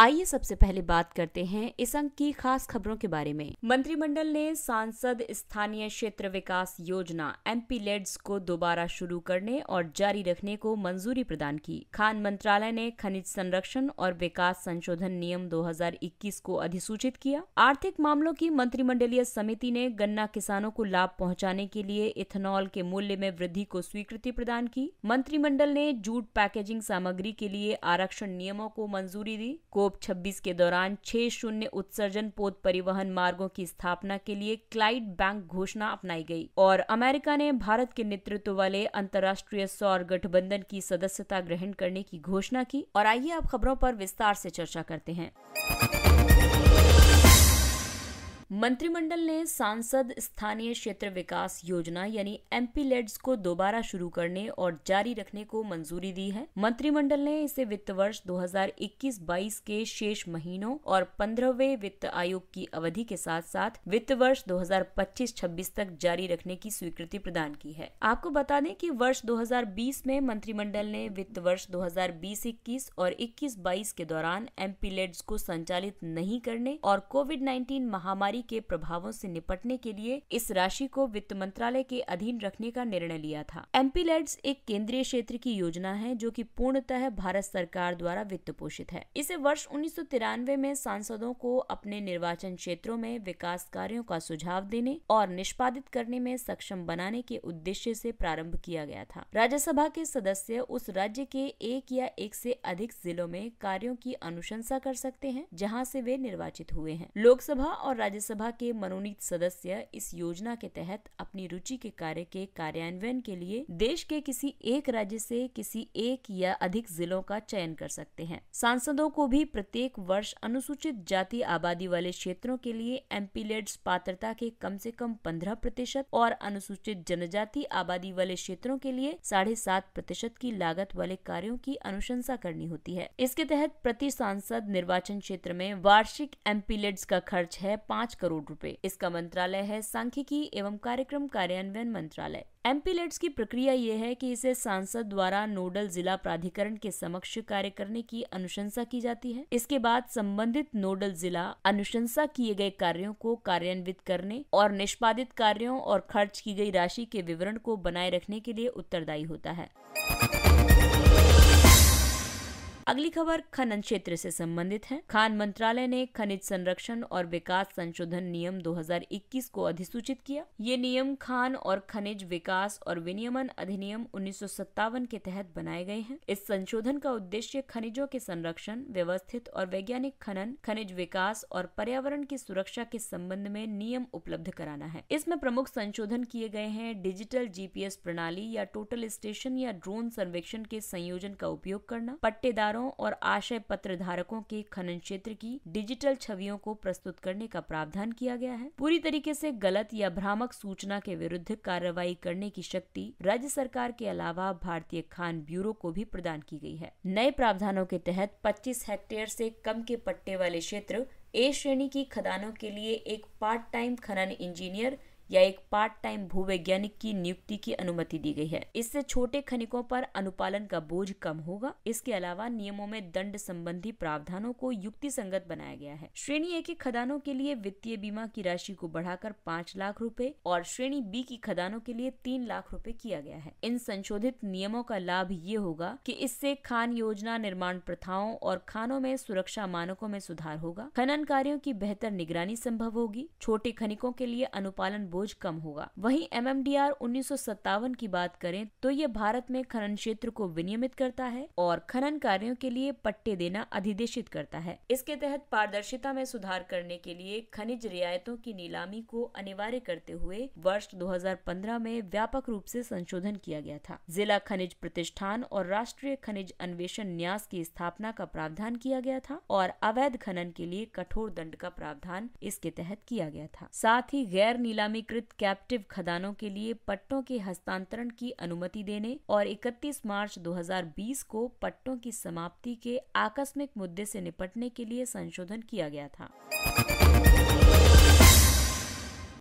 आइए सबसे पहले बात करते हैं इस अंक की खास खबरों के बारे में मंत्रिमंडल ने सांसद स्थानीय क्षेत्र विकास योजना एम लेड्स को दोबारा शुरू करने और जारी रखने को मंजूरी प्रदान की खान मंत्रालय ने खनिज संरक्षण और विकास संशोधन नियम 2021 को अधिसूचित किया आर्थिक मामलों की मंत्रिमंडलीय समिति ने गन्ना किसानों को लाभ पहुंचाने के लिए इथेनॉल के मूल्य में वृद्धि को स्वीकृति प्रदान की मंत्रिमंडल ने जूट पैकेजिंग सामग्री के लिए आरक्षण नियमों को मंजूरी दी को स्कोप 26 के दौरान छह शून्य उत्सर्जन पोत परिवहन मार्गों की स्थापना के लिए क्लाइड बैंक घोषणा अपनाई गई और अमेरिका ने भारत के नेतृत्व वाले अंतर्राष्ट्रीय सौर गठबंधन की सदस्यता ग्रहण करने की घोषणा की और आइए अब खबरों पर विस्तार से चर्चा करते हैं मंत्रिमंडल ने सांसद स्थानीय क्षेत्र विकास योजना यानी एम लेड्स को दोबारा शुरू करने और जारी रखने को मंजूरी दी है मंत्रिमंडल ने इसे वित्त वर्ष 2021-22 के शेष महीनों और पंद्रहवे वित्त आयोग की अवधि के साथ साथ वित्त वर्ष 2025-26 तक जारी रखने की स्वीकृति प्रदान की है आपको बता दें कि वर्ष 2020 में मंत्रिमंडल ने वित्त वर्ष दो हजार और इक्कीस बाईस के दौरान एम लेड्स को संचालित नहीं करने और कोविड नाइन्टीन महामारी के प्रभावों से निपटने के लिए इस राशि को वित्त मंत्रालय के अधीन रखने का निर्णय लिया था एमपी लेड्स एक केंद्रीय क्षेत्र की योजना है जो की पूर्णतः भारत सरकार द्वारा वित्त पोषित है इसे वर्ष उन्नीस में सांसदों को अपने निर्वाचन क्षेत्रों में विकास कार्यो का सुझाव देने और निष्पादित करने में सक्षम बनाने के उद्देश्य से प्रारंभ किया गया था राज्यसभा के सदस्य उस राज्य के एक या एक से अधिक जिलों में कार्यों की अनुशंसा कर सकते हैं जहां से वे निर्वाचित हुए हैं लोकसभा और राज्य राज्यसभा के मनोनीत सदस्य इस योजना के तहत अपनी रुचि के कार्य के कार्यान्वयन के लिए देश के किसी एक राज्य से किसी एक या अधिक जिलों का चयन कर सकते हैं सांसदों को भी प्रत्येक वर्ष अनुसूचित जाति आबादी वाले क्षेत्रों के लिए एमपीलेड्स पात्रता के कम से कम पंद्रह प्रतिशत और अनुसूचित जनजाति आबादी वाले क्षेत्रों के लिए साढ़े सात प्रतिशत की लागत वाले कार्यों की अनुशंसा करनी होती है इसके तहत प्रति सांसद निर्वाचन क्षेत्र में वार्षिक एम्पीलेट्स का खर्च है पाँच करोड़ रुपए। इसका मंत्रालय है सांख्यिकी एवं कार्यक्रम कार्यान्वयन मंत्रालय एमपी की प्रक्रिया ये है कि इसे सांसद द्वारा नोडल जिला प्राधिकरण के समक्ष कार्य करने की अनुशंसा की जाती है इसके बाद संबंधित नोडल जिला अनुशंसा किए गए कार्यों को कार्यान्वित करने और निष्पादित कार्यों और खर्च की गई राशि के विवरण को बनाए रखने के लिए उत्तरदायी होता है अगली खबर खनन क्षेत्र से संबंधित है खान मंत्रालय ने खनिज संरक्षण और विकास संशोधन नियम 2021 को अधिसूचित किया ये नियम खान और खनिज विकास और विनियमन अधिनियम उन्नीस के तहत बनाए गए हैं इस संशोधन का उद्देश्य खनिजों के संरक्षण व्यवस्थित और वैज्ञानिक खनन खनिज विकास और पर्यावरण की सुरक्षा के संबंध में नियम उपलब्ध कराना है इसमें प्रमुख संशोधन किए गए हैं डिजिटल जीपीएस प्रणाली या टोटल स्टेशन या ड्रोन सर्वेक्षण के संयोजन का उपयोग करना पट्टेदार पत्रकारों और आशय पत्र धारकों के खनन क्षेत्र की डिजिटल छवियों को प्रस्तुत करने का प्रावधान किया गया है पूरी तरीके से गलत या भ्रामक सूचना के विरुद्ध कार्रवाई करने की शक्ति राज्य सरकार के अलावा भारतीय खान ब्यूरो को भी प्रदान की गई है नए प्रावधानों के तहत 25 हेक्टेयर से कम के पट्टे वाले क्षेत्र ए श्रेणी की खदानों के लिए एक पार्ट टाइम खनन इंजीनियर या एक पार्ट टाइम भूवैज्ञानिक की नियुक्ति की अनुमति दी गई है इससे छोटे खनिकों पर अनुपालन का बोझ कम होगा इसके अलावा नियमों में दंड संबंधी प्रावधानों को युक्ति संगत बनाया गया है श्रेणी ए के खदानों के लिए वित्तीय बीमा की राशि को बढ़ाकर पाँच लाख रूपए और श्रेणी बी की खदानों के लिए तीन लाख रूपए किया गया है इन संशोधित नियमों का लाभ ये होगा की इससे खान योजना निर्माण प्रथाओं और खानों में सुरक्षा मानकों में सुधार होगा खनन कार्यो की बेहतर निगरानी संभव होगी छोटे खनिकों के लिए अनुपालन बोझ कम होगा वहीं एम एम डी आर उन्नीस की बात करें तो ये भारत में खनन क्षेत्र को विनियमित करता है और खनन कार्यों के लिए पट्टे देना अधिदेशित करता है इसके तहत पारदर्शिता में सुधार करने के लिए खनिज रियायतों की नीलामी को अनिवार्य करते हुए वर्ष 2015 में व्यापक रूप से संशोधन किया गया था जिला खनिज प्रतिष्ठान और राष्ट्रीय खनिज अन्वेषण न्यास की स्थापना का प्रावधान किया गया था और अवैध खनन के लिए कठोर दंड का प्रावधान इसके तहत किया गया था साथ ही गैर नीलामी अधिकृत कैप्टिव खदानों के लिए पट्टों के हस्तांतरण की अनुमति देने और 31 मार्च 2020 को पट्टों की समाप्ति के आकस्मिक मुद्दे से निपटने के लिए संशोधन किया गया था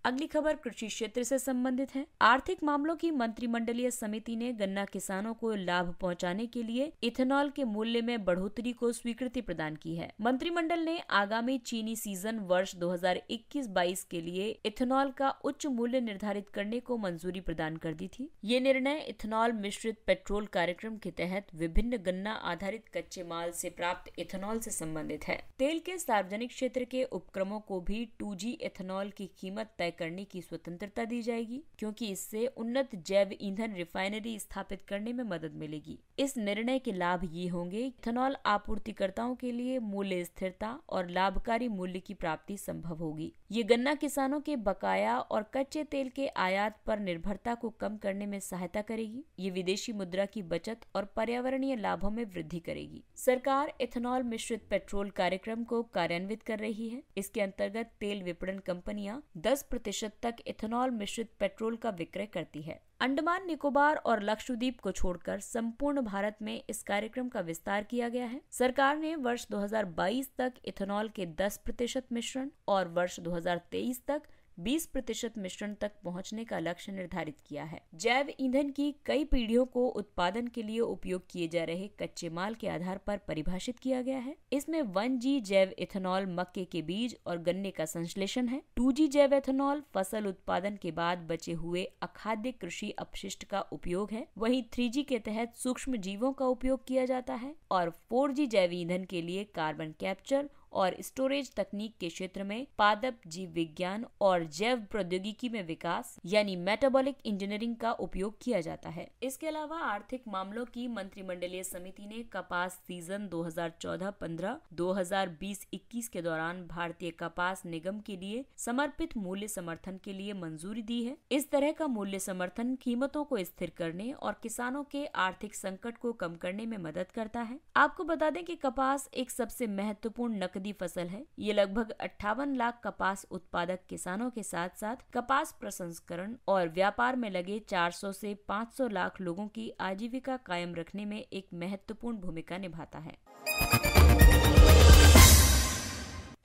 अगली खबर कृषि क्षेत्र से संबंधित है आर्थिक मामलों की मंत्रिमंडलीय समिति ने गन्ना किसानों को लाभ पहुंचाने के लिए इथेनॉल के मूल्य में बढ़ोतरी को स्वीकृति प्रदान की है मंत्रिमंडल ने आगामी चीनी सीजन वर्ष 2021-22 के लिए इथेनॉल का उच्च मूल्य निर्धारित करने को मंजूरी प्रदान कर दी थी ये निर्णय इथेनॉल मिश्रित पेट्रोल कार्यक्रम के तहत विभिन्न गन्ना आधारित कच्चे माल से प्राप्त इथेनॉल से संबंधित है तेल के सार्वजनिक क्षेत्र के उपक्रमों को भी टू इथेनॉल की कीमत तय करने की स्वतंत्रता दी जाएगी क्योंकि इससे उन्नत जैव ईंधन रिफाइनरी स्थापित करने में मदद मिलेगी इस निर्णय के लाभ ये होंगे इथेनॉल आपूर्तिकर्ताओं के लिए मूल्य स्थिरता और लाभकारी मूल्य की प्राप्ति संभव होगी ये गन्ना किसानों के बकाया और कच्चे तेल के आयात पर निर्भरता को कम करने में सहायता करेगी ये विदेशी मुद्रा की बचत और पर्यावरणीय लाभों में वृद्धि करेगी सरकार इथेनॉल मिश्रित पेट्रोल कार्यक्रम को कार्यान्वित कर रही है इसके अंतर्गत तेल विपणन कंपनियां दस प्रतिशत तक इथेनॉल मिश्रित पेट्रोल का विक्रय करती है अंडमान निकोबार और लक्षद्वीप को छोड़कर संपूर्ण भारत में इस कार्यक्रम का विस्तार किया गया है सरकार ने वर्ष 2022 तक इथेनॉल के 10 प्रतिशत मिश्रण और वर्ष 2023 तक 20 प्रतिशत मिश्रण तक पहुंचने का लक्ष्य निर्धारित किया है जैव ईंधन की कई पीढ़ियों को उत्पादन के लिए उपयोग किए जा रहे कच्चे माल के आधार पर परिभाषित किया गया है इसमें वन जी जैव इथेनॉल मक्के के बीज और गन्ने का संश्लेषण है टू जी जैव एथेनॉल फसल उत्पादन के बाद बचे हुए अखाद्य कृषि अपशिष्ट का उपयोग है वही थ्री जी के तहत सूक्ष्म जीवों का उपयोग किया जाता है और फोर जी जैव ईंधन के लिए कार्बन कैप्चर और स्टोरेज तकनीक के क्षेत्र में पादप जीव विज्ञान और जैव प्रौद्योगिकी में विकास यानी मेटाबॉलिक इंजीनियरिंग का उपयोग किया जाता है इसके अलावा आर्थिक मामलों की मंत्रिमंडलीय समिति ने कपास सीजन 2014-15, 2020-21 के दौरान भारतीय कपास निगम के लिए समर्पित मूल्य समर्थन के लिए मंजूरी दी है इस तरह का मूल्य समर्थन कीमतों को स्थिर करने और किसानों के आर्थिक संकट को कम करने में मदद करता है आपको बता दें कि कपास एक सबसे महत्वपूर्ण नकद नकदी फसल है ये लगभग अट्ठावन लाख कपास उत्पादक किसानों के साथ साथ कपास प्रसंस्करण और व्यापार में लगे 400 से 500 लाख लोगों की आजीविका कायम रखने में एक महत्वपूर्ण भूमिका निभाता है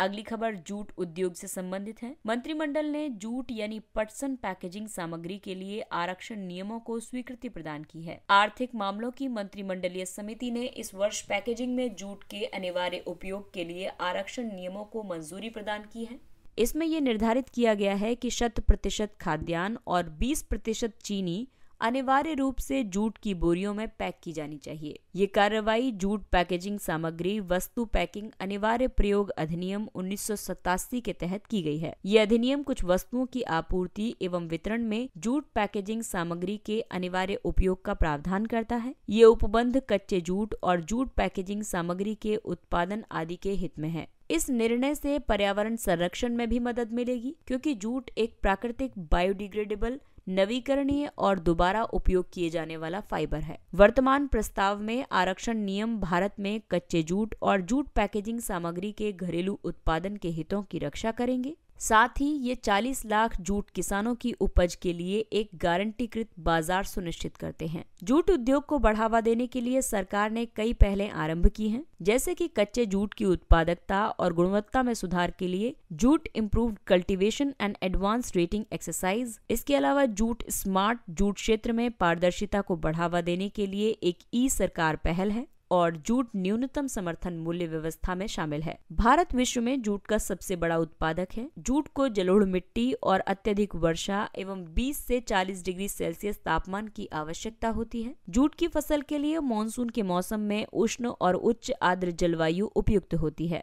अगली खबर जूट उद्योग से संबंधित है मंत्रिमंडल ने जूट यानी पटसन पैकेजिंग सामग्री के लिए आरक्षण नियमों को स्वीकृति प्रदान की है आर्थिक मामलों की मंत्रिमंडलीय समिति ने इस वर्ष पैकेजिंग में जूट के अनिवार्य उपयोग के लिए आरक्षण नियमों को मंजूरी प्रदान की है इसमें यह निर्धारित किया गया है कि शत प्रतिशत खाद्यान्न और 20 प्रतिशत चीनी अनिवार्य रूप से जूट की बोरियों में पैक की जानी चाहिए ये कार्रवाई जूट पैकेजिंग सामग्री वस्तु पैकिंग अनिवार्य प्रयोग अधिनियम उन्नीस के तहत की गई है ये अधिनियम कुछ वस्तुओं की आपूर्ति एवं वितरण में जूट पैकेजिंग सामग्री के अनिवार्य उपयोग का प्रावधान करता है ये उपबंध कच्चे जूट और जूट पैकेजिंग सामग्री के उत्पादन आदि के हित में है इस निर्णय से पर्यावरण संरक्षण में भी मदद मिलेगी क्योंकि जूट एक प्राकृतिक बायोडिग्रेडेबल नवीकरणीय और दोबारा उपयोग किए जाने वाला फाइबर है वर्तमान प्रस्ताव में आरक्षण नियम भारत में कच्चे जूट और जूट पैकेजिंग सामग्री के घरेलू उत्पादन के हितों की रक्षा करेंगे साथ ही ये 40 लाख जूट किसानों की उपज के लिए एक गारंटीकृत बाजार सुनिश्चित करते हैं जूट उद्योग को बढ़ावा देने के लिए सरकार ने कई पहले आरंभ की हैं, जैसे कि कच्चे जूट की उत्पादकता और गुणवत्ता में सुधार के लिए jute improve cultivation and advance retting exercise इसके अलावा जूट स्मार्ट जूट क्षेत्र में पारदर्शिता को बढ़ावा देने के लिए एक ई सरकार पहल है और जूट न्यूनतम समर्थन मूल्य व्यवस्था में शामिल है भारत विश्व में जूट का सबसे बड़ा उत्पादक है जूट को जलोढ़ मिट्टी और अत्यधिक वर्षा एवं 20 से 40 डिग्री सेल्सियस तापमान की आवश्यकता होती है जूट की फसल के लिए मानसून के मौसम में उष्ण और उच्च आर्द्र जलवायु उपयुक्त होती है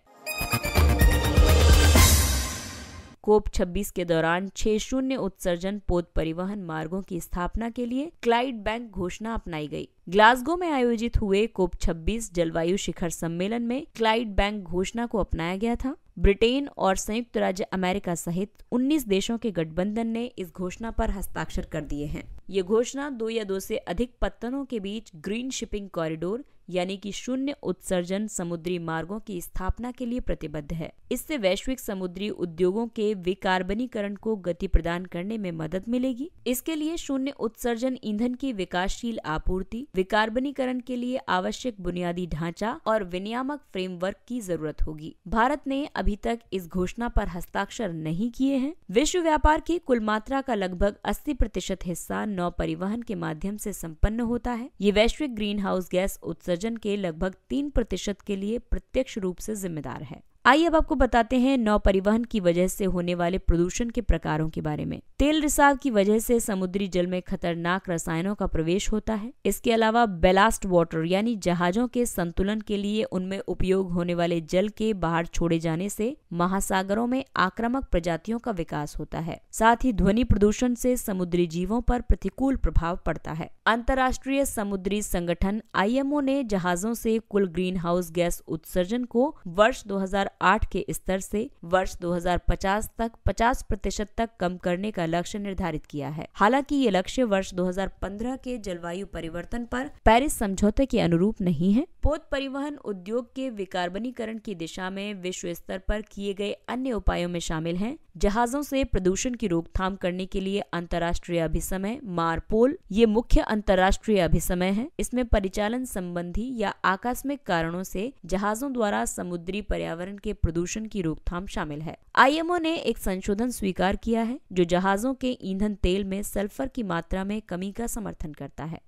कोप 26 के दौरान छह शून्य उत्सर्जन पोत परिवहन मार्गों की स्थापना के लिए क्लाइड बैंक घोषणा अपनाई गई ग्लासगो में आयोजित हुए कोप 26 जलवायु शिखर सम्मेलन में क्लाइड बैंक घोषणा को अपनाया गया था ब्रिटेन और संयुक्त राज्य अमेरिका सहित 19 देशों के गठबंधन ने इस घोषणा पर हस्ताक्षर कर दिए हैं ये घोषणा दो या दो से अधिक पत्तनों के बीच ग्रीन शिपिंग कॉरिडोर यानी कि शून्य उत्सर्जन समुद्री मार्गों की स्थापना के लिए प्रतिबद्ध है इससे वैश्विक समुद्री उद्योगों के विकार्बनीकरण को गति प्रदान करने में मदद मिलेगी इसके लिए शून्य उत्सर्जन ईंधन की विकासशील आपूर्ति विकार्बनीकरण के लिए आवश्यक बुनियादी ढांचा और विनियामक फ्रेमवर्क की जरूरत होगी भारत ने अभी तक इस घोषणा पर हस्ताक्षर नहीं किए हैं विश्व व्यापार की कुल मात्रा का लगभग 80 प्रतिशत हिस्सा नौ परिवहन के माध्यम से संपन्न होता है ये वैश्विक ग्रीन हाउस गैस उत्सर्जन प्रजन के लगभग तीन प्रतिशत के लिए प्रत्यक्ष रूप से जिम्मेदार है आइए अब आपको बताते हैं नौ परिवहन की वजह से होने वाले प्रदूषण के प्रकारों के बारे में तेल रिसाव की वजह से समुद्री जल में खतरनाक रसायनों का प्रवेश होता है इसके अलावा बेलास्ट वाटर यानी जहाजों के संतुलन के लिए उनमें उपयोग होने वाले जल के बाहर छोड़े जाने से महासागरों में आक्रामक प्रजातियों का विकास होता है साथ ही ध्वनि प्रदूषण से समुद्री जीवों पर प्रतिकूल प्रभाव पड़ता है अंतर्राष्ट्रीय समुद्री संगठन आई ने जहाजों से कुल ग्रीन हाउस गैस उत्सर्जन को वर्ष दो 2008 के स्तर से वर्ष 2050 तक 50 प्रतिशत तक कम करने का लक्ष्य निर्धारित किया है हालांकि ये लक्ष्य वर्ष 2015 के जलवायु परिवर्तन पर पेरिस समझौते के अनुरूप नहीं है पोत परिवहन उद्योग के विकार्बनीकरण की दिशा में विश्व स्तर पर किए गए अन्य उपायों में शामिल हैं जहाजों से प्रदूषण की रोकथाम करने के लिए अंतर्राष्ट्रीय अभिसमय मारपोल ये मुख्य अंतर्राष्ट्रीय अभिसमय है इसमें परिचालन संबंधी या आकस्मिक कारणों से जहाजों द्वारा समुद्री पर्यावरण के प्रदूषण की रोकथाम शामिल है आईएमओ ने एक संशोधन स्वीकार किया है जो जहाजों के ईंधन तेल में सल्फर की मात्रा में कमी का समर्थन करता है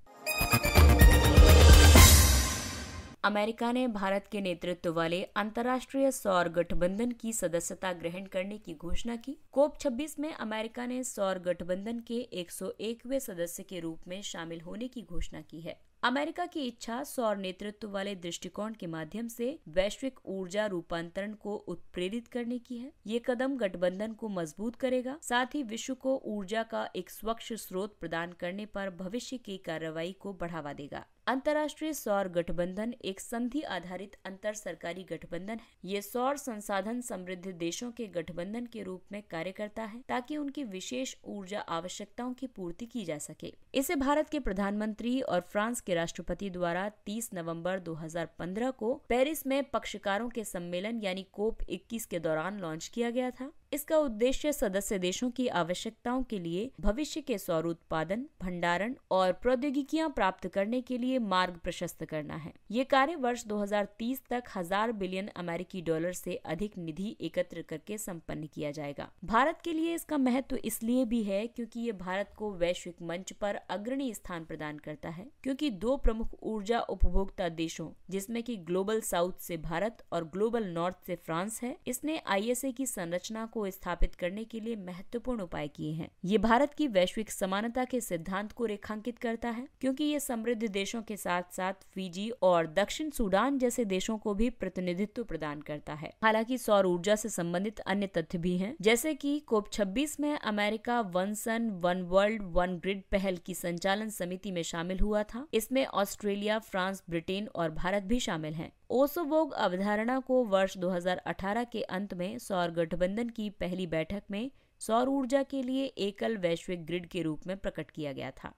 अमेरिका ने भारत के नेतृत्व वाले अंतर्राष्ट्रीय सौर गठबंधन की सदस्यता ग्रहण करने की घोषणा की कोप 26 में अमेरिका ने सौर गठबंधन के 101वें सदस्य के रूप में शामिल होने की घोषणा की है अमेरिका की इच्छा सौर नेतृत्व वाले दृष्टिकोण के माध्यम से वैश्विक ऊर्जा रूपांतरण को उत्प्रेरित करने की है ये कदम गठबंधन को मजबूत करेगा साथ ही विश्व को ऊर्जा का एक स्वच्छ स्रोत प्रदान करने पर भविष्य की कार्रवाई को बढ़ावा देगा अंतर्राष्ट्रीय सौर गठबंधन एक संधि आधारित अंतर सरकारी गठबंधन है ये सौर संसाधन समृद्ध देशों के गठबंधन के रूप में कार्य करता है ताकि उनकी विशेष ऊर्जा आवश्यकताओं की पूर्ति की जा सके इसे भारत के प्रधानमंत्री और फ्रांस के राष्ट्रपति द्वारा 30 नवंबर 2015 को पेरिस में पक्षकारों के सम्मेलन यानी कोप 21 के दौरान लॉन्च किया गया था इसका उद्देश्य सदस्य देशों की आवश्यकताओं के लिए भविष्य के सौर उत्पादन भंडारण और प्रौद्योगिकियां प्राप्त करने के लिए मार्ग प्रशस्त करना है ये कार्य वर्ष 2030 तक हजार बिलियन अमेरिकी डॉलर से अधिक निधि एकत्र करके संपन्न किया जाएगा भारत के लिए इसका महत्व तो इसलिए भी है क्योंकि ये भारत को वैश्विक मंच पर अग्रणी स्थान प्रदान करता है क्योंकि दो प्रमुख ऊर्जा उपभोक्ता देशों जिसमें कि ग्लोबल साउथ से भारत और ग्लोबल नॉर्थ से फ्रांस है इसने आईएसए की संरचना को को स्थापित करने के लिए महत्वपूर्ण उपाय किए हैं ये भारत की वैश्विक समानता के सिद्धांत को रेखांकित करता है क्योंकि ये समृद्ध देशों के साथ साथ फिजी और दक्षिण सूडान जैसे देशों को भी प्रतिनिधित्व प्रदान करता है हालांकि सौर ऊर्जा से संबंधित अन्य तथ्य भी हैं जैसे कि कोप 26 में America one sun one world one grid पहल की संचालन समिति में शामिल हुआ था इसमें ऑस्ट्रेलिया फ्रांस ब्रिटेन और भारत भी शामिल हैं ओसोबोग अवधारणा को वर्ष 2018 के अंत में सौर गठबंधन की पहली बैठक में सौर ऊर्जा के लिए एकल वैश्विक ग्रिड के रूप में प्रकट किया गया था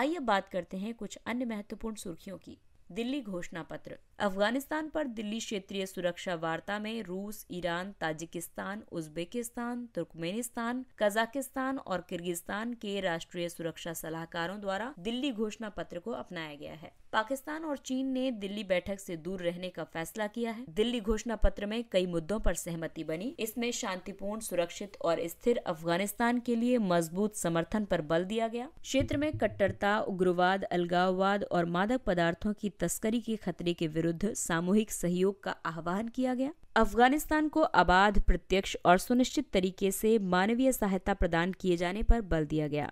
आइए बात करते हैं कुछ अन्य महत्वपूर्ण सुर्खियों की दिल्ली घोषणा पत्र अफगानिस्तान पर दिल्ली क्षेत्रीय सुरक्षा वार्ता में रूस Iran Tajikistan Uzbekistan Turkmenistan Kazakhstan और किर्गिस्तान के राष्ट्रीय सुरक्षा सलाहकारों द्वारा दिल्ली घोषणा पत्र को अपनाया गया है पाकिस्तान और चीन ने दिल्ली बैठक से दूर रहने का फैसला किया है दिल्ली घोषणा पत्र में कई मुद्दों पर सहमति बनी इसमें शांतिपूर्ण सुरक्षित और स्थिर अफगानिस्तान के लिए मजबूत समर्थन पर बल दिया गया क्षेत्र में कट्टरता उग्रवाद अलगाववाद और मादक पदार्थों की तस्करी के खतरे के विरुद्ध सामूहिक सहयोग का आह्वान किया गया अफगानिस्तान को अबाध प्रत्यक्ष और सुनिश्चित तरीके से मानवीय सहायता प्रदान किए जाने पर बल दिया गया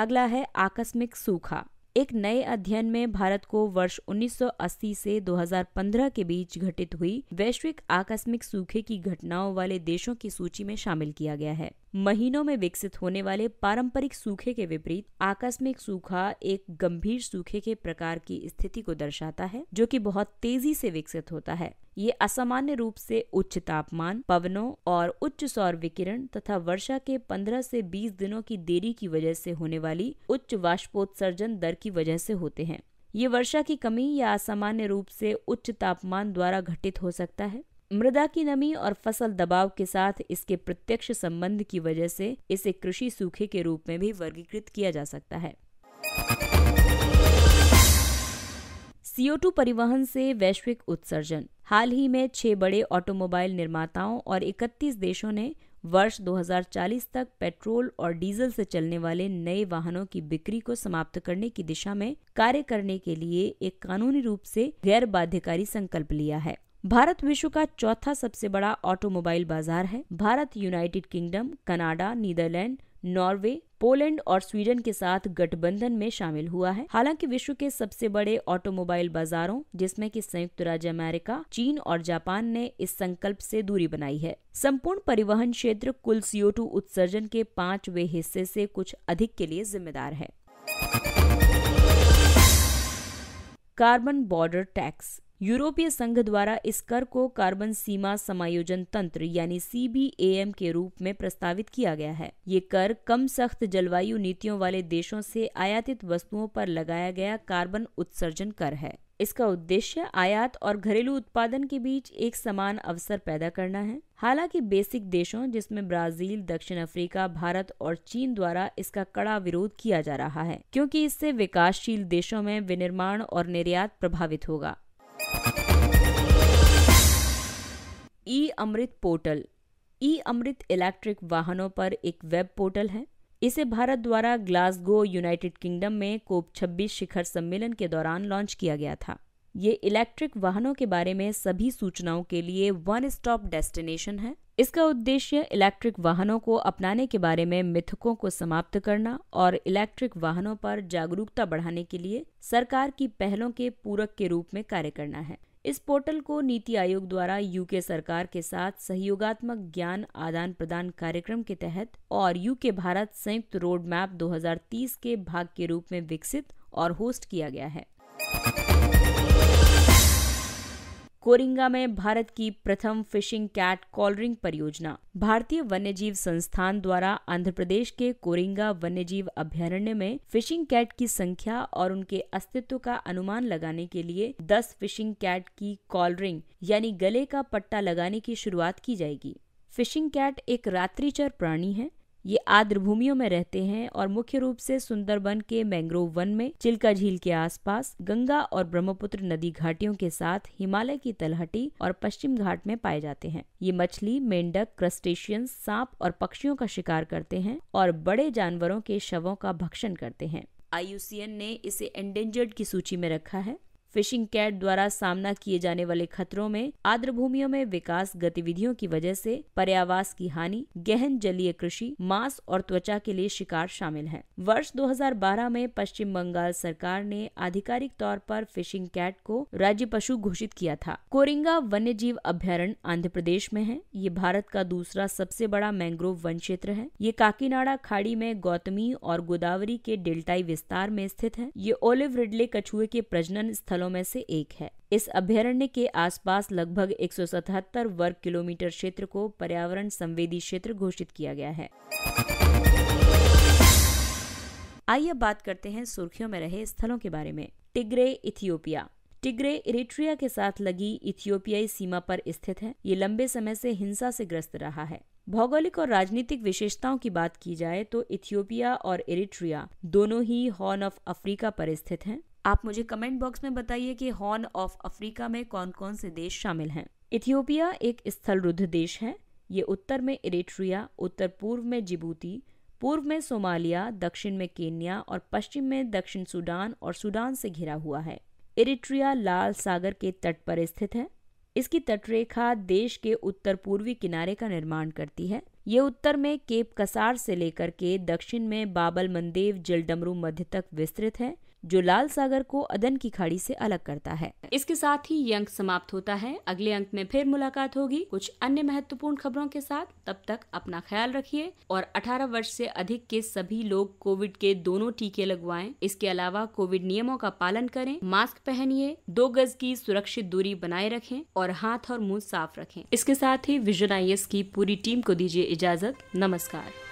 अगला है आकस्मिक सूखा एक नए अध्ययन में भारत को वर्ष 1980 से 2015 के बीच घटित हुई वैश्विक आकस्मिक सूखे की घटनाओं वाले देशों की सूची में शामिल किया गया है महीनों में विकसित होने वाले पारंपरिक सूखे के विपरीत आकस्मिक सूखा एक गंभीर सूखे के प्रकार की स्थिति को दर्शाता है जो कि बहुत तेजी से विकसित होता है ये असामान्य रूप से उच्च तापमान पवनों और उच्च सौर विकिरण तथा वर्षा के 15 से 20 दिनों की देरी की वजह से होने वाली उच्च वाष्पोत्सर्जन दर की वजह से होते हैं ये वर्षा की कमी या असामान्य रूप से उच्च तापमान द्वारा घटित हो सकता है मृदा की नमी और फसल दबाव के साथ इसके प्रत्यक्ष संबंध की वजह से इसे कृषि सूखे के रूप में भी वर्गीकृत किया जा सकता है CO2 परिवहन से वैश्विक उत्सर्जन हाल ही में छह बड़े ऑटोमोबाइल निर्माताओं और 31 देशों ने वर्ष 2040 तक पेट्रोल और डीजल से चलने वाले नए वाहनों की बिक्री को समाप्त करने की दिशा में कार्य करने के लिए एक कानूनी रूप से गैर बाध्यकारी संकल्प लिया है भारत विश्व का चौथा सबसे बड़ा ऑटोमोबाइल बाजार है Bharat United Kingdom Canada Netherlands Norway Poland और स्वीडन के साथ गठबंधन में शामिल हुआ है हालांकि विश्व के सबसे बड़े ऑटोमोबाइल बाजारों जिसमें कि संयुक्त राज्य अमेरिका चीन और जापान ने इस संकल्प से दूरी बनाई है संपूर्ण परिवहन क्षेत्र कुल सीओ उत्सर्जन के पांचवे हिस्से से कुछ अधिक के लिए जिम्मेदार है कार्बन बॉर्डर टैक्स यूरोपीय संघ द्वारा इस कर को कार्बन सीमा समायोजन तंत्र यानी सी के रूप में प्रस्तावित किया गया है ये कर कम सख्त जलवायु नीतियों वाले देशों से आयातित वस्तुओं पर लगाया गया कार्बन उत्सर्जन कर है इसका उद्देश्य आयात और घरेलू उत्पादन के बीच एक समान अवसर पैदा करना है हालांकि बेसिक देशों जिसमें ब्राजील दक्षिण अफ्रीका भारत और चीन द्वारा इसका कड़ा विरोध किया जा रहा है क्योंकि इससे विकासशील देशों में विनिर्माण और निर्यात प्रभावित होगा ई अमृत पोर्टल ई अमृत इलेक्ट्रिक वाहनों पर एक वेब पोर्टल है इसे भारत द्वारा ग्लासगो यूनाइटेड किंगडम में कोप 26 शिखर सम्मेलन के दौरान लॉन्च किया गया था ये इलेक्ट्रिक वाहनों के बारे में सभी सूचनाओं के लिए वन स्टॉप डेस्टिनेशन है इसका उद्देश्य इलेक्ट्रिक वाहनों को अपनाने के बारे में मिथकों को समाप्त करना और इलेक्ट्रिक वाहनों पर जागरूकता बढ़ाने के लिए सरकार की पहलों के पूरक के रूप में कार्य करना है इस पोर्टल को नीति आयोग द्वारा यूके सरकार के साथ सहयोगात्मक ज्ञान आदान प्रदान कार्यक्रम के तहत और यूके भारत संयुक्त रोड मैप 2030 के भाग के रूप में विकसित और होस्ट किया गया है कोरिंगा में भारत की प्रथम फिशिंग कैट कॉलरिंग परियोजना भारतीय वन्यजीव संस्थान द्वारा आंध्र प्रदेश के कोरिंगा वन्यजीव अभ्यारण्य में फिशिंग कैट की संख्या और उनके अस्तित्व का अनुमान लगाने के लिए 10 फिशिंग कैट की कॉलरिंग यानी गले का पट्टा लगाने की शुरुआत की जाएगी फिशिंग कैट एक रात्रिचर प्राणी है ये आर्द्र भूमियों में रहते हैं और मुख्य रूप से सुंदरबन के मैंग्रोव वन में चिल्का झील के आसपास गंगा और ब्रह्मपुत्र नदी घाटियों के साथ हिमालय की तलहटी और पश्चिम घाट में पाए जाते हैं ये मछली मेंढक क्रस्टेशियंस सांप और पक्षियों का शिकार करते हैं और बड़े जानवरों के शवों का भक्षण करते हैं आई ने इसे एंडेंजर्ड की सूची में रखा है फिशिंग कैट द्वारा सामना किए जाने वाले खतरों में आर्द्र भूमियों में विकास गतिविधियों की वजह से पर्यावास की हानि गहन जलीय कृषि मांस और त्वचा के लिए शिकार शामिल है वर्ष 2012 में पश्चिम बंगाल सरकार ने आधिकारिक तौर पर फिशिंग कैट को राज्य पशु घोषित किया था कोरिंगा वन्य जीव अभ्यारण आंध्र प्रदेश में है ये भारत का दूसरा सबसे बड़ा मैंग्रोव वन क्षेत्र है ये काकीनाडा खाड़ी में गौतमी और गोदावरी के डेल्टाई विस्तार में स्थित है ये ओलिव रिडले कछुए के प्रजनन स्थल स्थलों में से एक है इस अभ्यारण्य के आसपास लगभग 177 वर्ग किलोमीटर क्षेत्र को पर्यावरण संवेदी क्षेत्र घोषित किया गया है आइए बात करते हैं सुर्खियों में रहे स्थलों के बारे में टिग्रे इथियोपिया टिग्रे इरिट्रिया के साथ लगी इथियोपियाई सीमा पर स्थित है ये लंबे समय से हिंसा से ग्रस्त रहा है भौगोलिक और राजनीतिक विशेषताओं की बात की जाए तो इथियोपिया और इरिट्रिया दोनों ही हॉर्न ऑफ अफ्रीका पर स्थित हैं आप मुझे कमेंट बॉक्स में बताइए कि हॉर्न ऑफ अफ्रीका में कौन कौन से देश शामिल हैं इथियोपिया एक स्थल रुद्ध देश है ये उत्तर में इरेट्रिया उत्तर पूर्व में जिबूती पूर्व में सोमालिया दक्षिण में केन्या और पश्चिम में दक्षिण सूडान और सूडान से घिरा हुआ है इरेट्रिया लाल सागर के तट पर स्थित है इसकी तटरेखा देश के उत्तर पूर्वी किनारे का निर्माण करती है ये उत्तर में केप कसार से लेकर के दक्षिण में बाबल मंदेव जलडमरू मध्य तक विस्तृत है जो लाल सागर को अदन की खाड़ी से अलग करता है इसके साथ ही ये अंक समाप्त होता है अगले अंक में फिर मुलाकात होगी कुछ अन्य महत्वपूर्ण खबरों के साथ तब तक अपना ख्याल रखिए और 18 वर्ष से अधिक के सभी लोग कोविड के दोनों टीके लगवाएं इसके अलावा कोविड नियमों का पालन करें मास्क पहनिए दो गज की सुरक्षित दूरी बनाए रखें और हाथ और मुंह साफ रखें इसके साथ ही विजन आई की पूरी टीम को दीजिए इजाजत नमस्कार